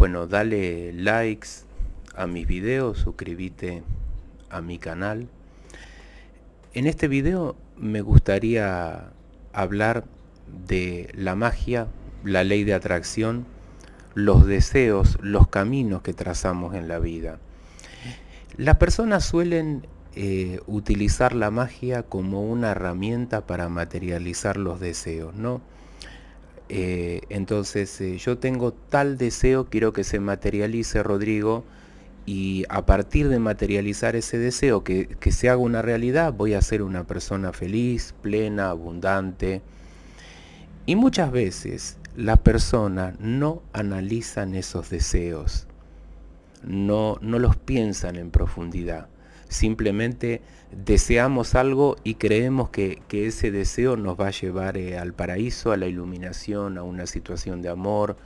Bueno, dale likes a mis videos, suscríbete a mi canal. En este video me gustaría hablar de la magia, la ley de atracción, los deseos, los caminos que trazamos en la vida. Las personas suelen eh, utilizar la magia como una herramienta para materializar los deseos, ¿no? Eh, entonces, eh, yo tengo tal deseo, quiero que se materialice, Rodrigo, y a partir de materializar ese deseo, que, se haga una realidad, voy a ser una persona feliz, plena, abundante. Y muchas veces las personas no analizan esos deseos, no, no los piensan en profundidad simplemente deseamos algo y creemos que, ese deseo nos va a llevar eh, al paraíso, a la iluminación, a una situación de amor,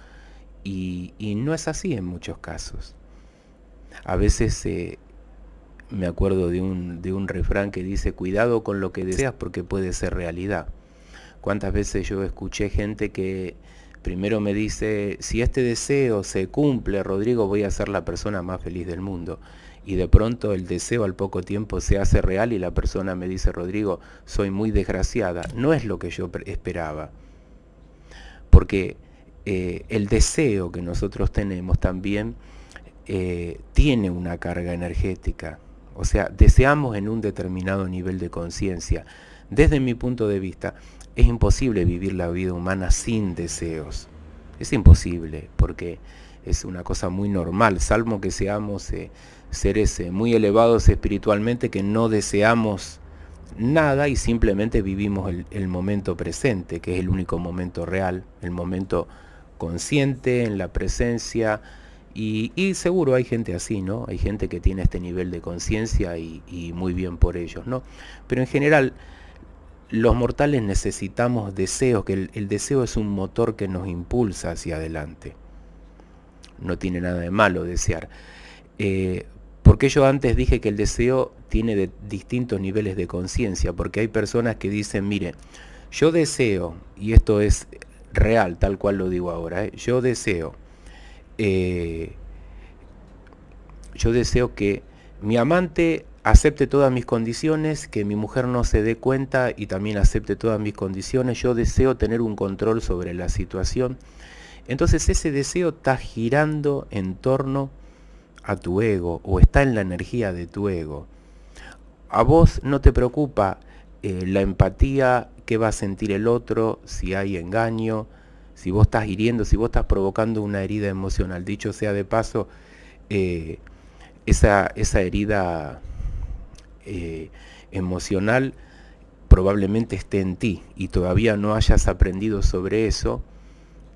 y, no es así en muchos casos. A veces eh, me acuerdo de un, de un refrán que dice, cuidado con lo que deseas porque puede ser realidad. ¿Cuántas veces yo escuché gente que primero me dice, si este deseo se cumple, Rodrigo, voy a ser la persona más feliz del mundo y de pronto el deseo al poco tiempo se hace real y la persona me dice, Rodrigo, soy muy desgraciada. No es lo que yo esperaba. Porque eh, el deseo que nosotros tenemos también eh, tiene una carga energética. O sea, deseamos en un determinado nivel de conciencia. Desde mi punto de vista, es imposible vivir la vida humana sin deseos. Es imposible, porque es una cosa muy normal, salvo que seamos eh, seres eh, muy elevados espiritualmente, que no deseamos nada y simplemente vivimos el, momento presente, que es el único momento real, el momento consciente, en la presencia. Y, seguro hay gente así, ¿no? Hay gente que tiene este nivel de conciencia y, muy bien por ellos, ¿no? Pero en general, los mortales necesitamos deseos, que el, deseo es un motor que nos impulsa hacia adelante no tiene nada de malo desear. Eh, porque yo antes dije que el deseo tiene de distintos niveles de conciencia, porque hay personas que dicen, mire, yo deseo, y esto es real, tal cual lo digo ahora, ¿eh? yo deseo, eh, yo deseo que mi amante acepte todas mis condiciones, que mi mujer no se dé cuenta y también acepte todas mis condiciones, yo deseo tener un control sobre la situación, entonces ese deseo está girando en torno a tu ego o está en la energía de tu ego. A vos no te preocupa eh, la empatía que va a sentir el otro, si hay engaño, si vos estás hiriendo, si vos estás provocando una herida emocional. Dicho sea de paso, eh, esa, herida eh, emocional probablemente esté en ti y todavía no hayas aprendido sobre eso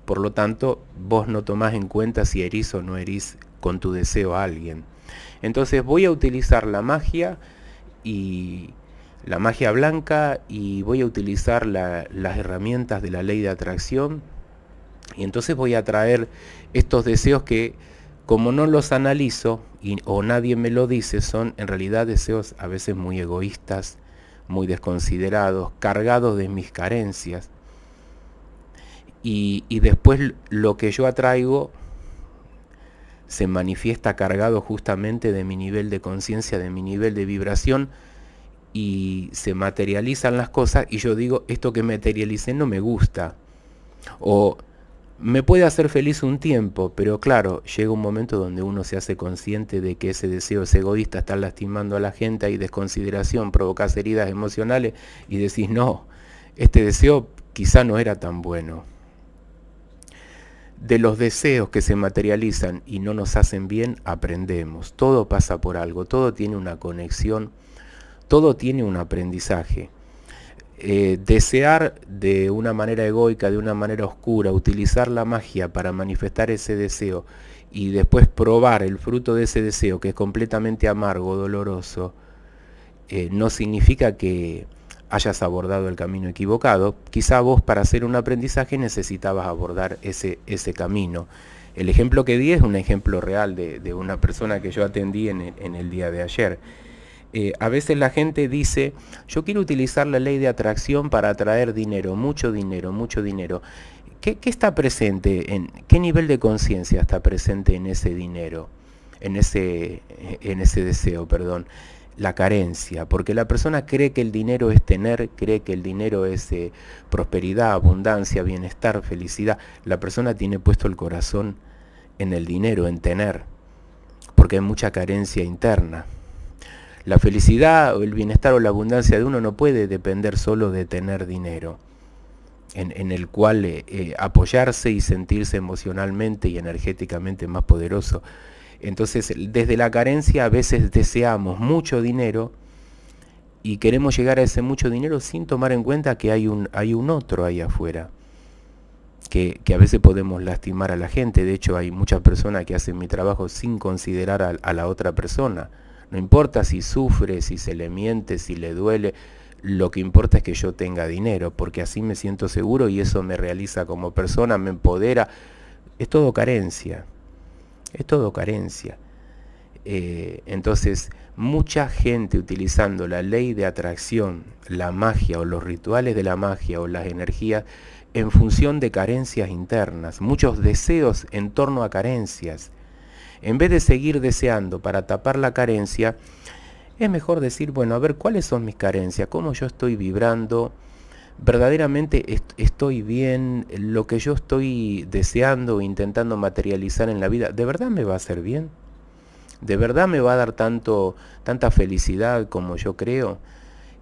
por lo tanto, vos no tomás en cuenta si herís o no herís con tu deseo a alguien. Entonces voy a utilizar la magia y la magia blanca y voy a utilizar las herramientas de la ley de atracción y entonces voy a traer estos deseos que como no los analizo o nadie me lo dice, son en realidad deseos a veces muy egoístas, muy desconsiderados, cargados de mis carencias y, después lo que yo atraigo se manifiesta cargado justamente de mi nivel de conciencia, de mi nivel de vibración, y se materializan las cosas y yo digo, esto que materialicé no me gusta. O me puede hacer feliz un tiempo, pero claro, llega un momento donde uno se hace consciente de que ese deseo es egoísta, está lastimando a la gente, hay desconsideración, provocas heridas emocionales y decís, no, este deseo quizá no era tan bueno. De los deseos que se materializan y no nos hacen bien, aprendemos. Todo pasa por algo, todo tiene una conexión, todo tiene un aprendizaje. Eh, desear de una manera egoica, de una manera oscura, utilizar la magia para manifestar ese deseo y después probar el fruto de ese deseo que es completamente amargo, doloroso, eh, no significa que, hayas abordado el camino equivocado, quizá vos para hacer un aprendizaje necesitabas abordar ese, ese camino. El ejemplo que di es un ejemplo real de, una persona que yo atendí en el, día de ayer. Eh, a veces la gente dice, yo quiero utilizar la ley de atracción para atraer dinero, mucho dinero, mucho dinero. ¿Qué, qué está presente? En, ¿Qué nivel de conciencia está presente en ese dinero? En ese, en ese deseo, perdón la carencia, porque la persona cree que el dinero es tener, cree que el dinero es eh, prosperidad, abundancia, bienestar, felicidad. La persona tiene puesto el corazón en el dinero, en tener, porque hay mucha carencia interna. La felicidad o el bienestar o la abundancia de uno no puede depender solo de tener dinero, en, el cual eh, eh, apoyarse y sentirse emocionalmente y energéticamente más poderoso entonces, desde la carencia a veces deseamos mucho dinero y queremos llegar a ese mucho dinero sin tomar en cuenta que hay un, hay un otro ahí afuera, que, a veces podemos lastimar a la gente. De hecho, hay muchas personas que hacen mi trabajo sin considerar a, a la otra persona. No importa si sufre, si se le miente, si le duele, lo que importa es que yo tenga dinero, porque así me siento seguro y eso me realiza como persona, me empodera. Es todo carencia. Es todo carencia. Eh, entonces, mucha gente utilizando la ley de atracción, la magia o los rituales de la magia o las energías en función de carencias internas, muchos deseos en torno a carencias. En vez de seguir deseando para tapar la carencia, es mejor decir, bueno, a ver, ¿cuáles son mis carencias? ¿Cómo yo estoy vibrando? verdaderamente estoy bien, lo que yo estoy deseando, intentando materializar en la vida, ¿de verdad me va a hacer bien? ¿De verdad me va a dar tanto, tanta felicidad como yo creo?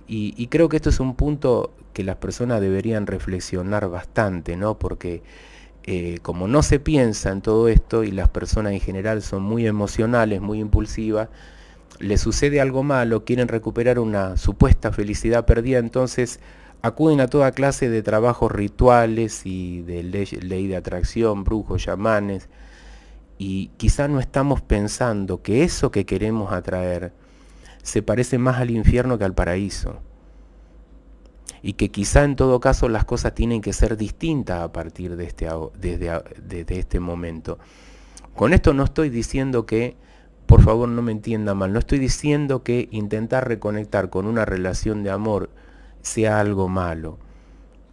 Y, creo que esto es un punto que las personas deberían reflexionar bastante, ¿no? Porque eh, como no se piensa en todo esto y las personas en general son muy emocionales, muy impulsivas, les sucede algo malo, quieren recuperar una supuesta felicidad perdida, entonces acuden a toda clase de trabajos rituales y de ley, de atracción, brujos, chamanes, y quizá no estamos pensando que eso que queremos atraer se parece más al infierno que al paraíso. Y que quizá en todo caso las cosas tienen que ser distintas a partir de este, desde, este momento. Con esto no estoy diciendo que, por favor no me entienda mal, no estoy diciendo que intentar reconectar con una relación de amor sea algo malo.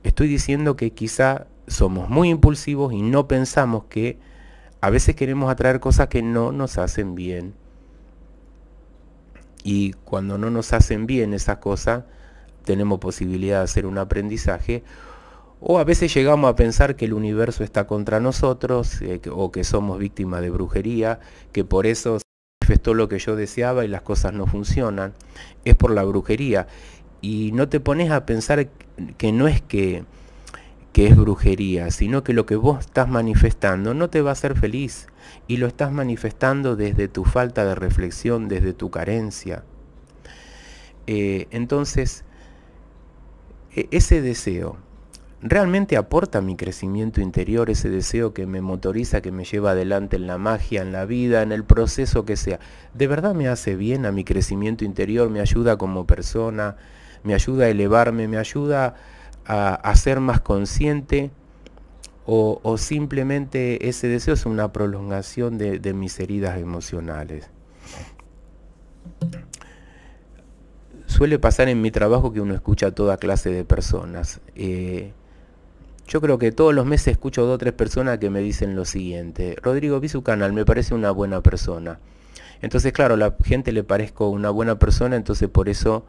Estoy diciendo que quizá somos muy impulsivos y no pensamos que a veces queremos atraer cosas que no nos hacen bien. Y cuando no nos hacen bien esas cosas, tenemos posibilidad de hacer un aprendizaje. O a veces llegamos a pensar que el universo está contra nosotros eh, o que somos víctimas de brujería, que por eso se manifestó lo que yo deseaba y las cosas no funcionan. Es por la brujería y no te pones a pensar que no es que, es brujería, sino que lo que vos estás manifestando no te va a hacer feliz y lo estás manifestando desde tu falta de reflexión, desde tu carencia. Eh, entonces, e, ese deseo, ¿realmente aporta mi crecimiento interior, ese deseo que me motoriza, que me lleva adelante en la magia, en la vida, en el proceso que sea? ¿De verdad me hace bien a mi crecimiento interior, me ayuda como persona? me ayuda a elevarme, me ayuda a, ser más consciente o, simplemente ese deseo es una prolongación de, mis heridas emocionales. Suele pasar en mi trabajo que uno escucha a toda clase de personas. Eh, yo creo que todos los meses escucho dos o tres personas que me dicen lo siguiente. Rodrigo, vi su canal, me parece una buena persona. Entonces, claro, a la gente le parezco una buena persona, entonces por eso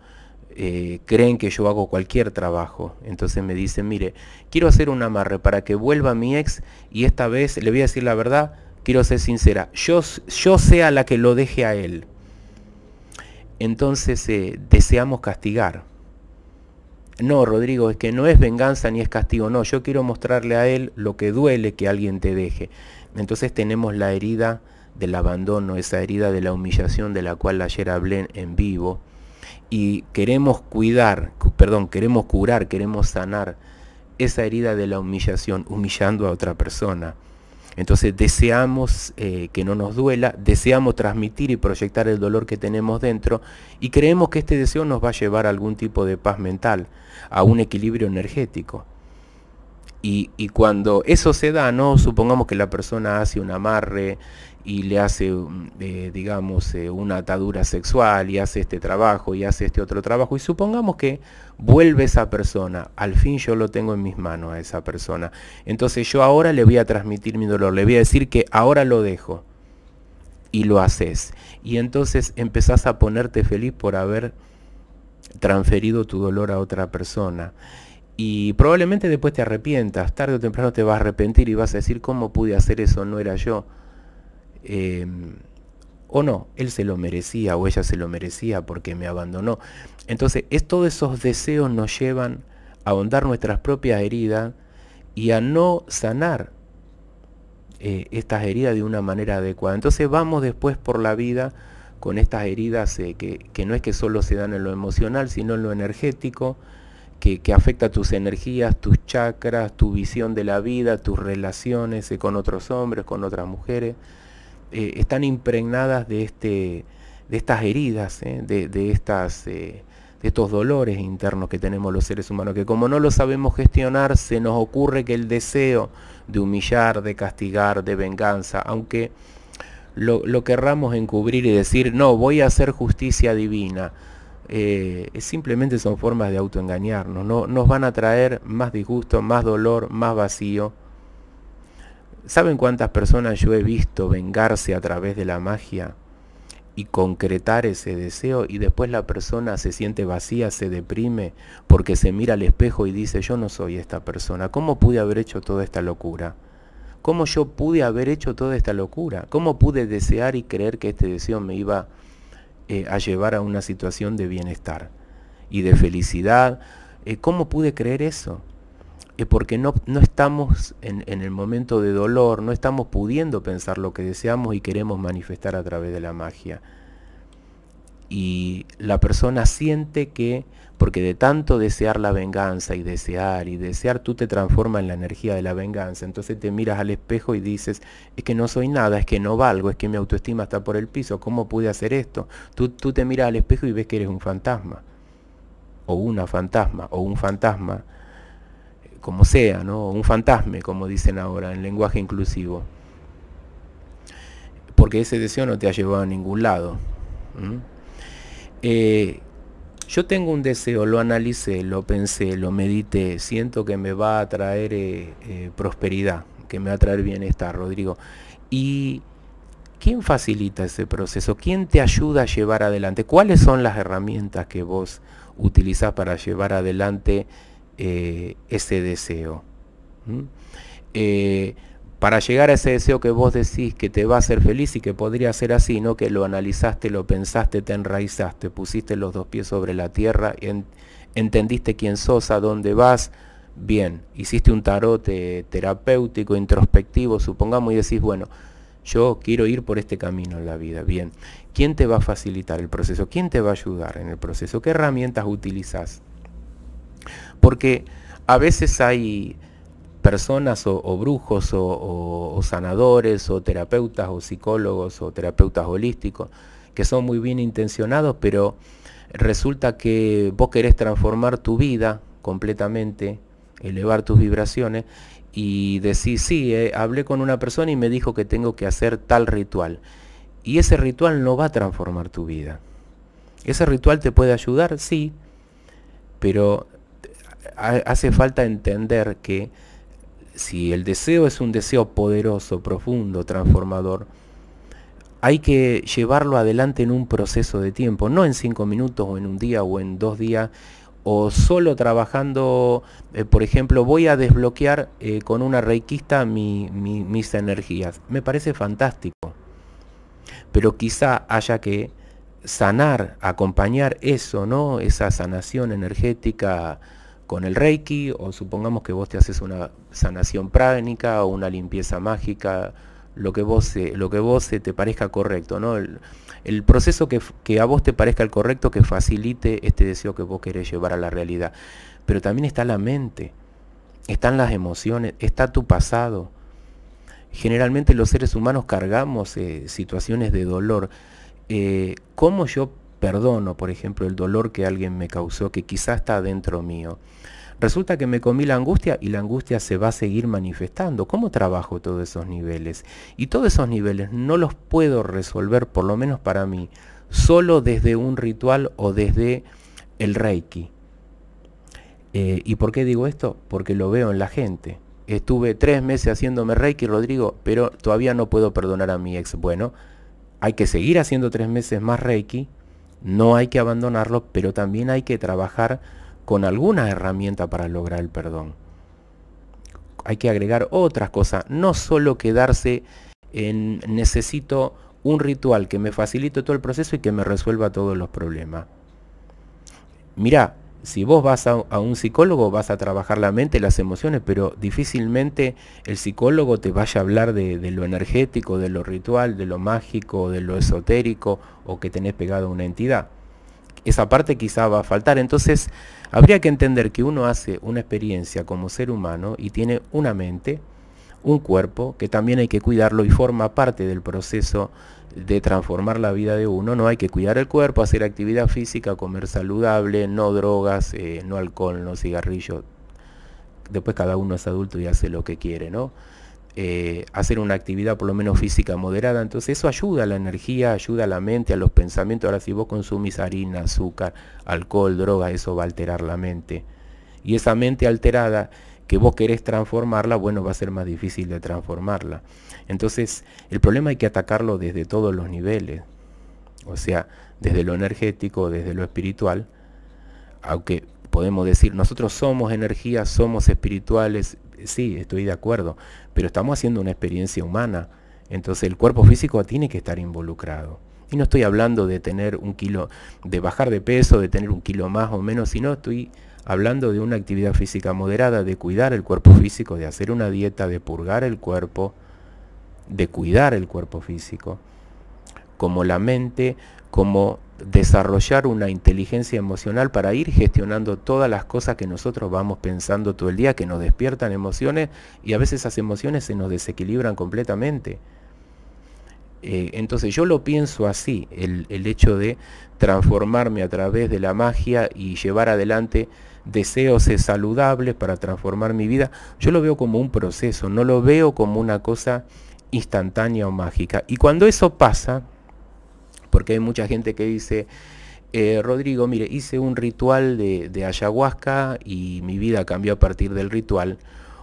eh, creen que yo hago cualquier trabajo. Entonces me dicen, mire, quiero hacer un amarre para que vuelva mi ex y esta vez le voy a decir la verdad, quiero ser sincera, yo, yo sea la que lo deje a él. Entonces eh, deseamos castigar. No, Rodrigo, es que no es venganza ni es castigo, no, yo quiero mostrarle a él lo que duele que alguien te deje. Entonces tenemos la herida del abandono, esa herida de la humillación de la cual ayer hablé en vivo y queremos cuidar, perdón, queremos curar, queremos sanar esa herida de la humillación, humillando a otra persona. Entonces deseamos eh, que no nos duela, deseamos transmitir y proyectar el dolor que tenemos dentro y creemos que este deseo nos va a llevar a algún tipo de paz mental, a un equilibrio energético. Y, cuando eso se da, no supongamos que la persona hace un amarre, y le hace, eh, digamos, eh, una atadura sexual y hace este trabajo y hace este otro trabajo. Y supongamos que vuelve esa persona, al fin yo lo tengo en mis manos a esa persona. Entonces yo ahora le voy a transmitir mi dolor, le voy a decir que ahora lo dejo y lo haces. Y entonces empezás a ponerte feliz por haber transferido tu dolor a otra persona. Y probablemente después te arrepientas, tarde o temprano te vas a arrepentir y vas a decir, ¿cómo pude hacer eso? No era yo. Em, o no, él se lo merecía o ella se lo merecía porque me abandonó. Entonces, estos todos esos deseos nos llevan a ahondar nuestras propias heridas y a no sanar eh, estas heridas de una manera adecuada. Entonces vamos después por la vida con estas heridas eh, que, no es que solo se dan en lo emocional, sino en lo energético, que, que afecta tus energías, tus chakras, tu visión de la vida, tus relaciones eh, con otros hombres, con otras mujeres. Eh, están impregnadas de, este, de estas heridas, ¿eh? de, estas, eh, de estos dolores internos que tenemos los seres humanos, que como no lo sabemos gestionar, se nos ocurre que el deseo de humillar, de castigar, de venganza, aunque lo, querramos encubrir y decir, no, voy a hacer justicia divina, simplemente son formas de autoengañarnos, no, nos van a traer más disgusto, más dolor, más vacío ¿Saben cuántas personas yo he visto vengarse a través de la magia y concretar ese deseo y después la persona se siente vacía, se deprime porque se mira al espejo y dice yo no soy esta persona? ¿Cómo pude haber hecho toda esta locura? ¿Cómo yo pude haber hecho toda esta locura? ¿Cómo pude desear y creer que este deseo me iba eh, a llevar a una situación de bienestar y de felicidad? Eh, ¿Cómo pude creer eso? Es porque no, no estamos en, el momento de dolor, no estamos pudiendo pensar lo que deseamos y queremos manifestar a través de la magia. Y la persona siente que, porque de tanto desear la venganza y desear y desear, tú te transformas en la energía de la venganza. Entonces te miras al espejo y dices, es que no soy nada, es que no valgo, es que mi autoestima está por el piso, ¿cómo pude hacer esto? Tú, tú te miras al espejo y ves que eres un fantasma, o una fantasma, o un fantasma como sea, ¿no? un fantasma, como dicen ahora, en lenguaje inclusivo. Porque ese deseo no te ha llevado a ningún lado. Eh, yo tengo un deseo, lo analicé, lo pensé, lo medité, siento que me va a traer eh, eh, prosperidad, que me va a traer bienestar, Rodrigo. ¿Y quién facilita ese proceso? ¿Quién te ayuda a llevar adelante? ¿Cuáles son las herramientas que vos utilizás para llevar adelante? Eh, ese deseo. Eh, para llegar a ese deseo que vos decís que te va a hacer feliz y que podría ser así, ¿no? Que lo analizaste, lo pensaste, te enraizaste, pusiste los dos pies sobre la tierra, entendiste quién sos, a dónde vas, bien, hiciste un tarot terapéutico, introspectivo, supongamos, y decís, bueno, yo quiero ir por este camino en la vida, bien. ¿Quién te va a facilitar el proceso? ¿Quién te va a ayudar en el proceso? ¿Qué herramientas utilizás? Porque a veces hay personas o, brujos o, sanadores o terapeutas o psicólogos o terapeutas holísticos que son muy bien intencionados, pero resulta que vos querés transformar tu vida completamente, elevar tus vibraciones y decís, sí, eh, hablé con una persona y me dijo que tengo que hacer tal ritual. Y ese ritual no va a transformar tu vida. ¿Ese ritual te puede ayudar? Sí, pero hace falta entender que si el deseo es un deseo poderoso, profundo, transformador, hay que llevarlo adelante en un proceso de tiempo, no en cinco minutos o en un día o en dos días, o solo trabajando, eh, por ejemplo, voy a desbloquear eh, con una reikista mis energías. Me parece fantástico, pero quizá haya que sanar, acompañar eso, ¿no? Esa sanación energética con el Reiki o supongamos que vos te haces una sanación pránica o una limpieza mágica, lo que vos, lo que vos te parezca correcto, ¿no? El, proceso que, a vos te parezca el correcto que facilite este deseo que vos querés llevar a la realidad. Pero también está la mente, están las emociones, está tu pasado. Generalmente los seres humanos cargamos eh, situaciones de dolor. Eh, ¿Cómo yo perdono, por ejemplo, el dolor que alguien me causó, que quizás está dentro mío. Resulta que me comí la angustia y la angustia se va a seguir manifestando. ¿Cómo trabajo todos esos niveles? Y todos esos niveles no los puedo resolver, por lo menos para mí, solo desde un ritual o desde el reiki. Eh, ¿Y por qué digo esto? Porque lo veo en la gente. Estuve tres meses haciéndome reiki, Rodrigo, pero todavía no puedo perdonar a mi ex. Bueno, hay que seguir haciendo tres meses más reiki no hay que abandonarlo, pero también hay que trabajar con alguna herramienta para lograr el perdón. Hay que agregar otras cosas, no solo quedarse en necesito un ritual que me facilite todo el proceso y que me resuelva todos los problemas. Mira, si vos vas a, un psicólogo vas a trabajar la mente, las emociones, pero difícilmente el psicólogo te vaya a hablar de, de, lo energético, de lo ritual, de lo mágico, de lo esotérico o que tenés pegado a una entidad. Esa parte quizá va a faltar. Entonces habría que entender que uno hace una experiencia como ser humano y tiene una mente, un cuerpo que también hay que cuidarlo y forma parte del proceso de transformar la vida de uno, no hay que cuidar el cuerpo, hacer actividad física, comer saludable, no drogas, eh, no alcohol, no cigarrillos. Después cada uno es adulto y hace lo que quiere, ¿no? Eh, hacer una actividad por lo menos física moderada, entonces eso ayuda a la energía, ayuda a la mente, a los pensamientos. Ahora si vos consumís harina, azúcar, alcohol, droga, eso va a alterar la mente. Y esa mente alterada que vos querés transformarla, bueno, va a ser más difícil de transformarla. Entonces, el problema hay que atacarlo desde todos los niveles, o sea, desde lo energético, desde lo espiritual, aunque podemos decir, nosotros somos energía, somos espirituales, sí, estoy de acuerdo, pero estamos haciendo una experiencia humana, entonces el cuerpo físico tiene que estar involucrado. Y no estoy hablando de tener un kilo, de bajar de peso, de tener un kilo más o menos, sino estoy hablando de una actividad física moderada, de cuidar el cuerpo físico, de hacer una dieta, de purgar el cuerpo, de cuidar el cuerpo físico, como la mente, como desarrollar una inteligencia emocional para ir gestionando todas las cosas que nosotros vamos pensando todo el día, que nos despiertan emociones y a veces esas emociones se nos desequilibran completamente. Eh, entonces yo lo pienso así, el hecho de transformarme a través de la magia y llevar adelante deseos saludables para transformar mi vida, yo lo veo como un proceso, no lo veo como una cosa instantánea o mágica. Y cuando eso pasa, porque hay mucha gente que dice, eh, Rodrigo, mire, hice un ritual de, de ayahuasca y mi vida cambió a partir del ritual,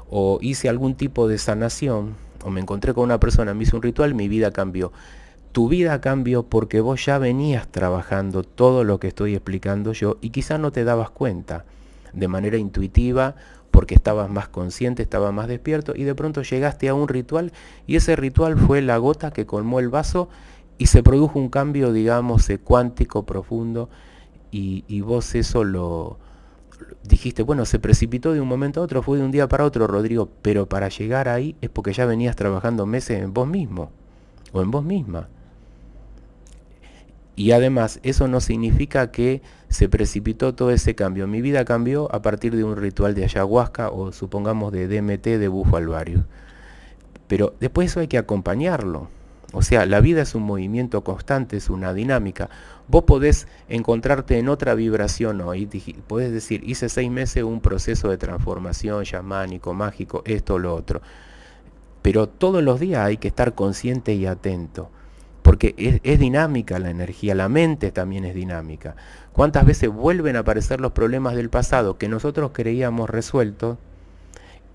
o hice algún tipo de sanación, o me encontré con una persona, me hizo un ritual, mi vida cambió. Tu vida cambió porque vos ya venías trabajando todo lo que estoy explicando yo y quizás no te dabas cuenta de manera intuitiva porque estabas más consciente, estabas más despierto y de pronto llegaste a un ritual y ese ritual fue la gota que colmó el vaso y se produjo un cambio, digamos, eh, cuántico, profundo y, vos eso lo, dijiste, bueno, se precipitó de un momento a otro, fue de un día para otro, Rodrigo, pero para llegar ahí es porque ya venías trabajando meses en vos mismo o en vos misma. Y además, eso no significa que se precipitó todo ese cambio. Mi vida cambió a partir de un ritual de ayahuasca o supongamos de DMT de bufo alvario. Pero después eso hay que acompañarlo. O sea, la vida es un movimiento constante, es una dinámica. Vos podés encontrarte en otra vibración hoy. Podés decir, hice seis meses un proceso de transformación chamánico, mágico, esto, o lo otro. Pero todos los días hay que estar consciente y atento porque es, dinámica la energía, la mente también es dinámica. ¿Cuántas veces vuelven a aparecer los problemas del pasado que nosotros creíamos resueltos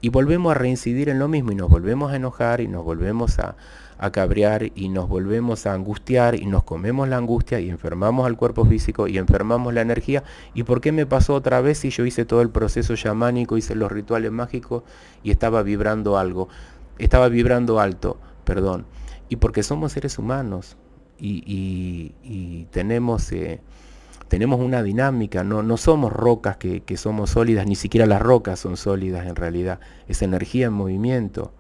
y volvemos a reincidir en lo mismo y nos volvemos a enojar y nos volvemos a, cabrear y nos volvemos a angustiar y nos comemos la angustia y enfermamos al cuerpo físico y enfermamos la energía? ¿Y por qué me pasó otra vez si yo hice todo el proceso chamánico, hice los rituales mágicos y estaba vibrando algo? Estaba vibrando alto, perdón y porque somos seres humanos y, tenemos, eh, tenemos una dinámica, no, somos rocas que, somos sólidas, ni siquiera las rocas son sólidas en realidad, es energía en movimiento.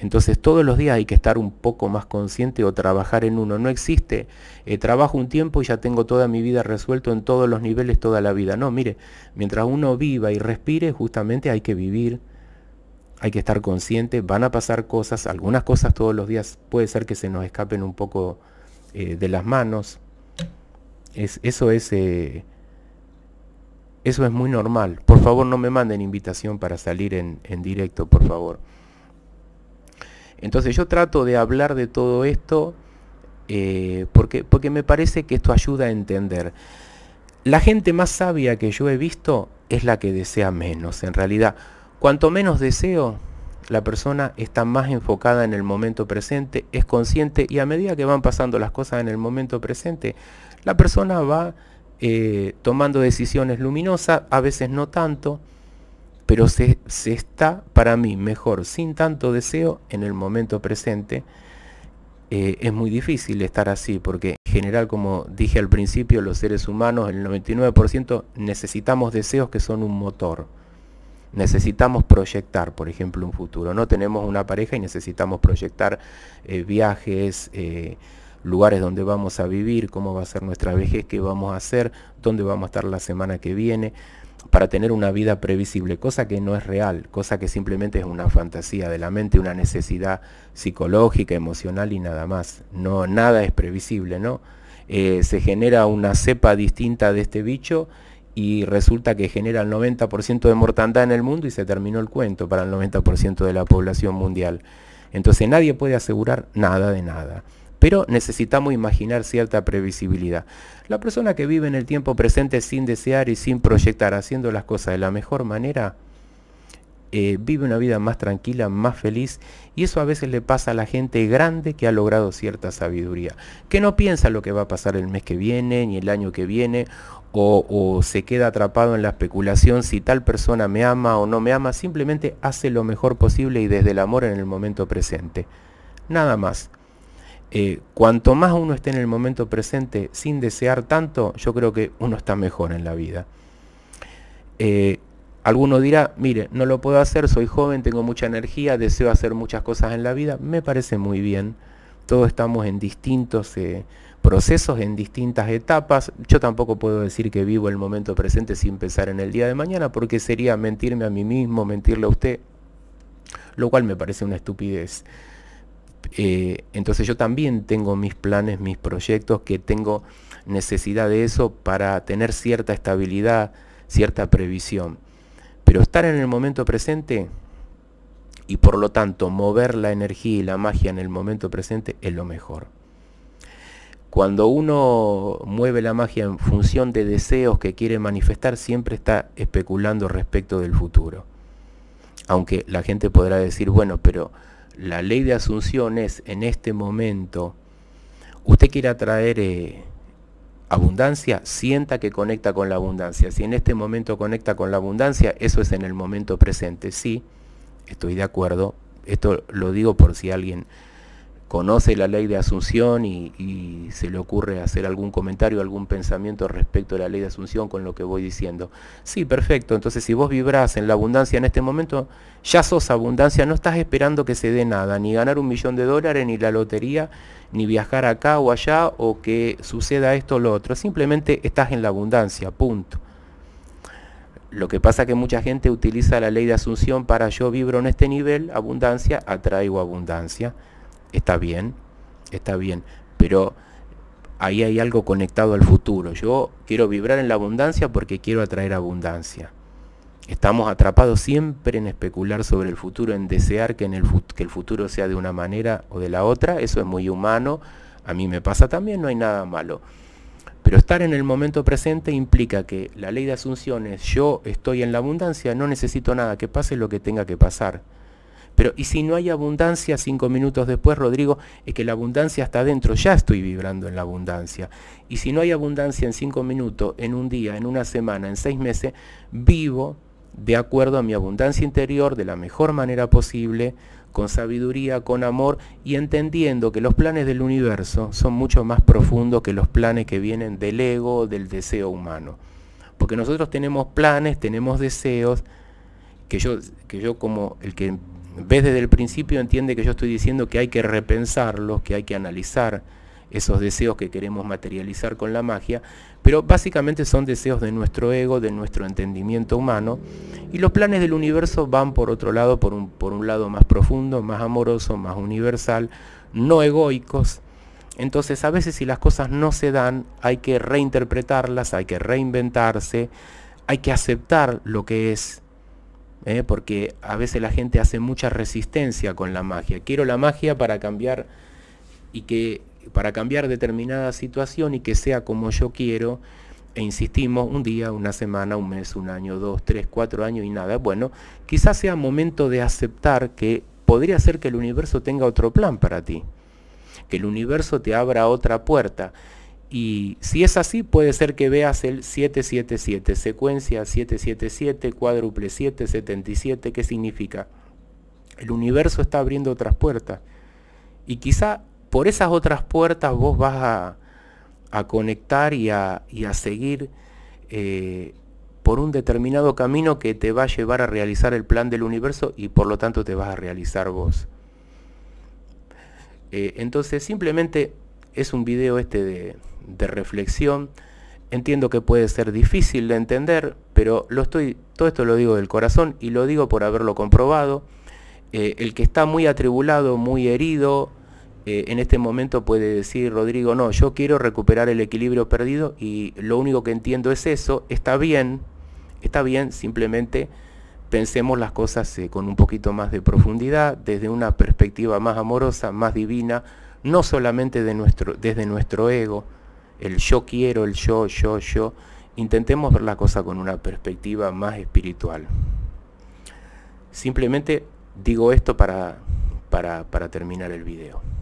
Entonces todos los días hay que estar un poco más consciente o trabajar en uno. No existe, eh, trabajo un tiempo y ya tengo toda mi vida resuelto en todos los niveles toda la vida. No, mire, mientras uno viva y respire, justamente hay que vivir, hay que estar consciente, van a pasar cosas, algunas cosas todos los días puede ser que se nos escapen un poco eh, de las manos. Es, eso es... Eh, eso es muy normal. Por favor, no me manden invitación para salir en, directo, por favor. Entonces yo trato de hablar de todo esto eh, porque, porque me parece que esto ayuda a entender. La gente más sabia que yo he visto es la que desea menos, en realidad. Cuanto menos deseo, la persona está más enfocada en el momento presente, es consciente y a medida que van pasando las cosas en el momento presente, la persona va eh, tomando decisiones luminosas, a veces no tanto, pero se, está para mí mejor sin tanto deseo en el momento presente. Eh, es muy difícil estar así porque en general, como dije al principio, los seres humanos, el 99% necesitamos deseos que son un motor necesitamos proyectar, por ejemplo, un futuro. No tenemos una pareja y necesitamos proyectar eh, viajes, eh, lugares donde vamos a vivir, cómo va a ser nuestra vejez, qué vamos a hacer, dónde vamos a estar la semana que viene, para tener una vida previsible, cosa que no es real, cosa que simplemente es una fantasía de la mente, una necesidad psicológica, emocional y nada más. No, nada es previsible, ¿no? Eh, se genera una cepa distinta de este bicho y resulta que genera el 90% de mortandad en el mundo y se terminó el cuento para el 90% de la población mundial. Entonces nadie puede asegurar nada de nada. Pero necesitamos imaginar cierta previsibilidad. La persona que vive en el tiempo presente sin desear y sin proyectar, haciendo las cosas de la mejor manera, eh, vive una vida más tranquila, más feliz, y eso a veces le pasa a la gente grande que ha logrado cierta sabiduría, que no piensa lo que va a pasar el mes que viene, ni el año que viene, o, se queda atrapado en la especulación si tal persona me ama o no me ama, simplemente hace lo mejor posible y desde el amor en el momento presente. Nada más. Eh, cuanto más uno esté en el momento presente sin desear tanto, yo creo que uno está mejor en la vida. Eh, Alguno dirá, mire, no lo puedo hacer, soy joven, tengo mucha energía, deseo hacer muchas cosas en la vida. Me parece muy bien. Todos estamos en distintos eh, procesos, en distintas etapas. Yo tampoco puedo decir que vivo el momento presente sin pensar en el día de mañana, porque sería mentirme a mí mismo, mentirle a usted, lo cual me parece una estupidez. Eh, entonces yo también tengo mis planes, mis proyectos, que tengo necesidad de eso para tener cierta estabilidad, cierta previsión. Pero estar en el momento presente y por lo tanto mover la energía y la magia en el momento presente es lo mejor. Cuando uno mueve la magia en función de deseos que quiere manifestar, siempre está especulando respecto del futuro. Aunque la gente podrá decir, bueno, pero la ley de asunción es en este momento, usted quiere atraer... Eh, abundancia, sienta que conecta con la abundancia. Si en este momento conecta con la abundancia, eso es en el momento presente. Sí, estoy de acuerdo. Esto lo digo por si alguien conoce la ley de Asunción y, se le ocurre hacer algún comentario, algún pensamiento respecto a la ley de Asunción con lo que voy diciendo. Sí, perfecto. Entonces, si vos vibrás en la abundancia en este momento, ya sos abundancia, no estás esperando que se dé nada, ni ganar un millón de dólares, ni la lotería, ni viajar acá o allá, o que suceda esto o lo otro. Simplemente estás en la abundancia, punto. Lo que pasa es que mucha gente utiliza la ley de Asunción para yo vibro en este nivel, abundancia, atraigo abundancia está bien, está bien, pero ahí hay algo conectado al futuro. Yo quiero vibrar en la abundancia porque quiero atraer abundancia. Estamos atrapados siempre en especular sobre el futuro, en desear que, el, el futuro sea de una manera o de la otra. Eso es muy humano. A mí me pasa también, no hay nada malo. Pero estar en el momento presente implica que la ley de asunciones, yo estoy en la abundancia, no necesito nada, que pase lo que tenga que pasar. Pero ¿y si no hay abundancia cinco minutos después, Rodrigo? Es que la abundancia está adentro, ya estoy vibrando en la abundancia. Y si no hay abundancia en cinco minutos, en un día, en una semana, en seis meses, vivo de acuerdo a mi abundancia interior de la mejor manera posible, con sabiduría, con amor y entendiendo que los planes del universo son mucho más profundos que los planes que vienen del ego, del deseo humano. Porque nosotros tenemos planes, tenemos deseos, que yo, que yo como el que ves desde el principio, entiende que yo estoy diciendo que hay que repensarlos, que hay que analizar esos deseos que queremos materializar con la magia, pero básicamente son deseos de nuestro ego, de nuestro entendimiento humano, y los planes del universo van por otro lado, por un, por un lado más profundo, más amoroso, más universal, no egoicos. Entonces a veces si las cosas no se dan, hay que reinterpretarlas, hay que reinventarse, hay que aceptar lo que es ¿eh? porque a veces la gente hace mucha resistencia con la magia. Quiero la magia para cambiar y que para cambiar determinada situación y que sea como yo quiero. E insistimos, un día, una semana, un mes, un año, dos, tres, cuatro años y nada. Bueno, quizás sea momento de aceptar que podría ser que el universo tenga otro plan para ti, que el universo te abra otra puerta, y si es así, puede ser que veas el 777, secuencia 777, cuádruple 777, ¿qué significa? El universo está abriendo otras puertas. Y quizá por esas otras puertas vos vas a, conectar y a, seguir eh, por un determinado camino que te va a llevar a realizar el plan del universo y por lo tanto te vas a realizar vos. Eh, entonces simplemente es un video este de, reflexión. Entiendo que puede ser difícil de entender, pero lo estoy, todo esto lo digo del corazón y lo digo por haberlo comprobado. Eh, el que está muy atribulado, muy herido, eh, en este momento puede decir, Rodrigo, no, yo quiero recuperar el equilibrio perdido y lo único que entiendo es eso, está bien, está bien, simplemente pensemos las cosas eh, con un poquito más de profundidad, desde una perspectiva más amorosa, más divina, no solamente de nuestro, desde nuestro ego, el yo quiero, el yo, yo, yo. Intentemos ver la cosa con una perspectiva más espiritual. Simplemente digo esto para, para terminar el video.